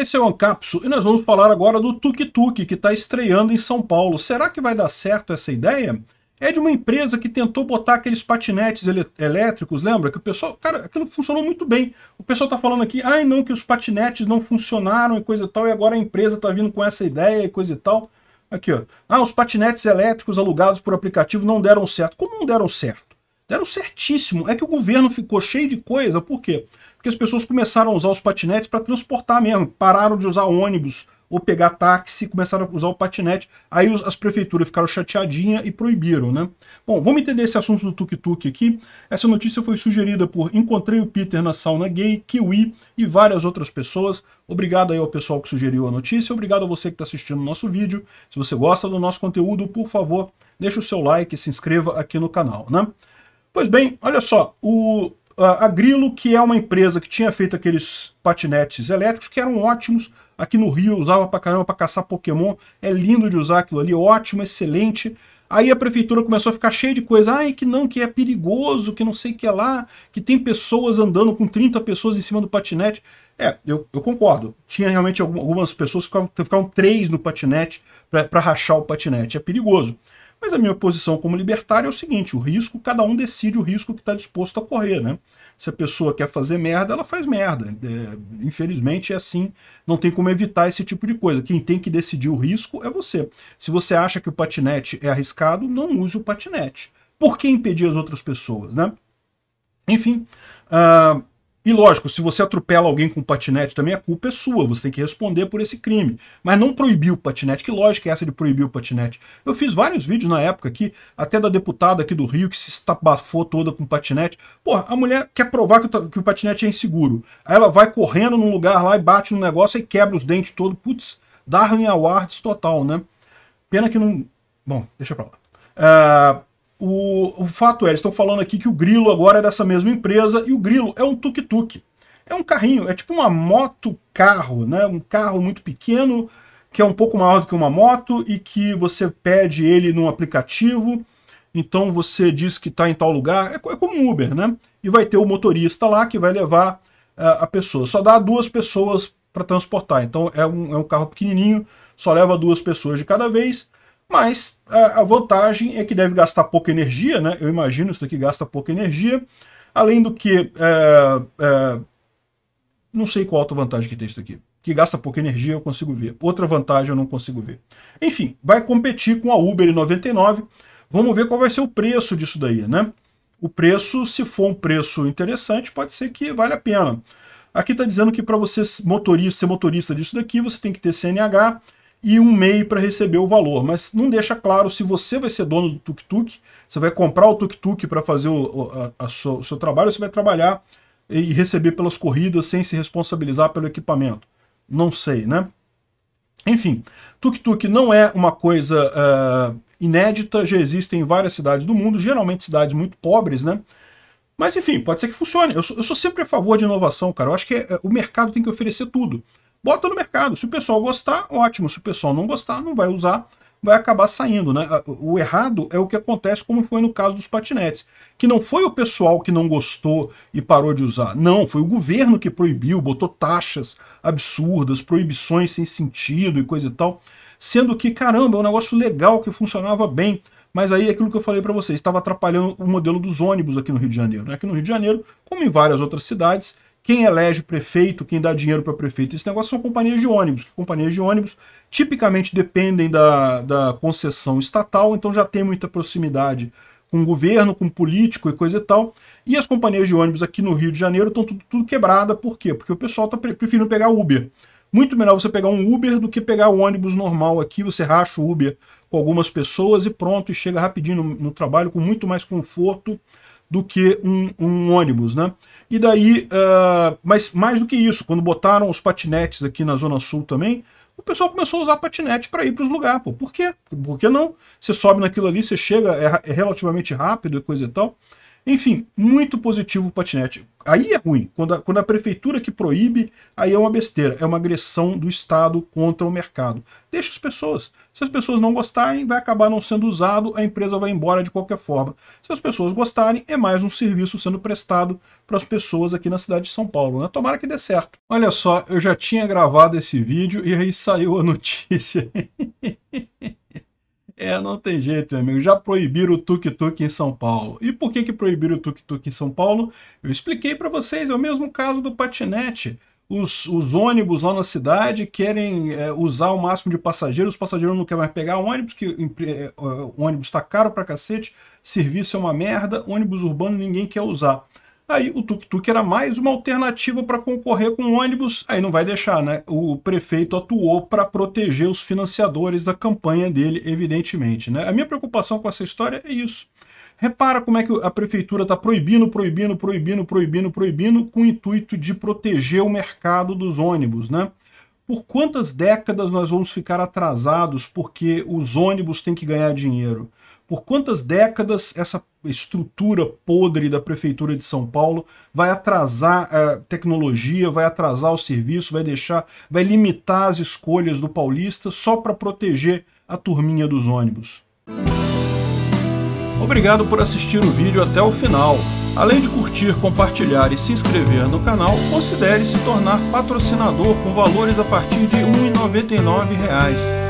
Esse é o Ancapso e nós vamos falar agora do Tuk Tuk, que está estreando em São Paulo. Será que vai dar certo essa ideia? É de uma empresa que tentou botar aqueles patinetes elétricos, lembra? Que o pessoal, cara, aquilo funcionou muito bem. O pessoal está falando aqui, ai não, que os patinetes não funcionaram e coisa e tal, e agora a empresa está vindo com essa ideia e coisa e tal. Aqui, ó. Ah, os patinetes elétricos alugados por aplicativo não deram certo. Como não deram certo? Deram certíssimo. É que o governo ficou cheio de coisa. Por quê? Porque as pessoas começaram a usar os patinetes para transportar mesmo. Pararam de usar ônibus ou pegar táxi, começaram a usar o patinete. Aí as prefeituras ficaram chateadinhas e proibiram, né? Bom, vamos entender esse assunto do tuk-tuk aqui. Essa notícia foi sugerida por Encontrei o Peter na sauna gay, Kiwi e várias outras pessoas. Obrigado aí ao pessoal que sugeriu a notícia. Obrigado a você que está assistindo o nosso vídeo. Se você gosta do nosso conteúdo, por favor, deixe o seu like e se inscreva aqui no canal, né? Pois bem, olha só, o, a, Grilo, que é uma empresa que tinha feito aqueles patinetes elétricos que eram ótimos, aqui no Rio usava pra caramba pra caçar Pokémon, é lindo de usar aquilo ali, ótimo, excelente. Aí a prefeitura começou a ficar cheia de coisa, ai que não, que é perigoso, que não sei o que é lá, que tem pessoas andando com 30 pessoas em cima do patinete. É, eu, eu concordo, tinha realmente algumas pessoas que ficavam, ficavam três no patinete para rachar o patinete, é perigoso. Mas a minha posição como libertário é o seguinte, o risco, cada um decide o risco que está disposto a correr, né? Se a pessoa quer fazer merda, ela faz merda. É, infelizmente é assim, não tem como evitar esse tipo de coisa. Quem tem que decidir o risco é você. Se você acha que o patinete é arriscado, não use o patinete. Por que impedir as outras pessoas, né? Enfim, uh, e lógico, se você atropela alguém com patinete também, a culpa é sua, você tem que responder por esse crime. Mas não proibir o patinete, que lógica é essa de proibir o patinete? Eu fiz vários vídeos na época aqui, até da deputada aqui do Rio, que se estabafou toda com patinete. Porra, a mulher quer provar que o, patinete é inseguro. Aí ela vai correndo num lugar lá e bate no negócio e quebra os dentes todo. Putz, Darwin Awards total, né? Pena que não... Bom, deixa pra lá. Uh, o, o fato é, eles estão falando aqui que o Grilo agora é dessa mesma empresa e o Grilo é um tuk-tuk. É um carrinho, é tipo uma moto-carro, né? Um carro muito pequeno, que é um pouco maior do que uma moto e que você pede ele num aplicativo. Então você diz que está em tal lugar, é, é como um Uber, né? E vai ter o motorista lá que vai levar uh, a pessoa. Só dá duas pessoas para transportar. Então é um, é um carro pequenininho, só leva duas pessoas de cada vez mas a, a vantagem é que deve gastar pouca energia, né? Eu imagino isso daqui gasta pouca energia. Além do que, é, é, não sei qual outra vantagem que tem isso daqui. Que gasta pouca energia eu consigo ver. Outra vantagem eu não consigo ver. Enfim, vai competir com a Uber e 99. Vamos ver qual vai ser o preço disso daí, né? O preço, se for um preço interessante, pode ser que vale a pena. Aqui está dizendo que para você motorista, ser motorista disso daqui, você tem que ter CNH, e um MEI para receber o valor. Mas não deixa claro se você vai ser dono do tuk-tuk, você vai comprar o tuk-tuk para fazer o, a, a sua, o seu trabalho, ou você vai trabalhar e receber pelas corridas sem se responsabilizar pelo equipamento. Não sei, né? Enfim, tuk-tuk não é uma coisa uh, inédita, já existem em várias cidades do mundo, geralmente cidades muito pobres, né? Mas enfim, pode ser que funcione. Eu sou, eu sou sempre a favor de inovação, cara. Eu acho que é, é o mercado tem que oferecer tudo bota no mercado. Se o pessoal gostar, ótimo. Se o pessoal não gostar, não vai usar, vai acabar saindo. Né? O errado é o que acontece, como foi no caso dos patinetes, que não foi o pessoal que não gostou e parou de usar. Não, foi o governo que proibiu, botou taxas absurdas, proibições sem sentido e coisa e tal. Sendo que, caramba, é um negócio legal que funcionava bem. Mas aí aquilo que eu falei para vocês, estava atrapalhando o modelo dos ônibus aqui no Rio de Janeiro. Né? Aqui no Rio de Janeiro, como em várias outras cidades, quem elege o prefeito, quem dá dinheiro para prefeito. Esse negócio são companhias de ônibus, que companhias de ônibus tipicamente dependem da, da concessão estatal, então já tem muita proximidade com o governo, com o político e coisa e tal. E as companhias de ônibus aqui no Rio de Janeiro estão tudo, tudo quebrada, por quê? Porque o pessoal está preferindo pegar Uber. Muito melhor você pegar um Uber do que pegar o ônibus normal aqui, você racha o Uber com algumas pessoas e pronto, e chega rapidinho no, no trabalho com muito mais conforto do que um, um ônibus, né? E daí, uh, mas mais do que isso, quando botaram os patinetes aqui na Zona Sul também, o pessoal começou a usar patinete para ir para os lugares, pô. Por quê? Por que não? Você sobe naquilo ali, você chega, é, é relativamente rápido e coisa e tal. Enfim, muito positivo o patinete. Aí é ruim. Quando a, quando a prefeitura que proíbe, aí é uma besteira. É uma agressão do Estado contra o mercado. Deixa as pessoas. Se as pessoas não gostarem, vai acabar não sendo usado, a empresa vai embora de qualquer forma. Se as pessoas gostarem, é mais um serviço sendo prestado para as pessoas aqui na cidade de São Paulo. Né? Tomara que dê certo. Olha só, eu já tinha gravado esse vídeo e aí saiu a notícia. É, não tem jeito, meu amigo. Já proibiram o tuk-tuk em São Paulo. E por que, que proibiram o tuk-tuk em São Paulo? Eu expliquei para vocês, é o mesmo caso do patinete. Os, os ônibus lá na cidade querem é, usar o máximo de passageiros, os passageiros não querem mais pegar ônibus, que é, ônibus está caro para cacete, serviço é uma merda, ônibus urbano ninguém quer usar. Aí o tuk-tuk era mais uma alternativa para concorrer com o ônibus. Aí não vai deixar, né? O prefeito atuou para proteger os financiadores da campanha dele, evidentemente. Né? A minha preocupação com essa história é isso. Repara como é que a prefeitura está proibindo, proibindo, proibindo, proibindo, proibindo, com o intuito de proteger o mercado dos ônibus, né? Por quantas décadas nós vamos ficar atrasados porque os ônibus têm que ganhar dinheiro? Por quantas décadas essa estrutura podre da Prefeitura de São Paulo vai atrasar a eh, tecnologia, vai atrasar o serviço, vai deixar, vai limitar as escolhas do paulista só para proteger a turminha dos ônibus? Obrigado por assistir o vídeo até o final. Além de curtir, compartilhar e se inscrever no canal, considere se tornar patrocinador com valores a partir de R$ 1,99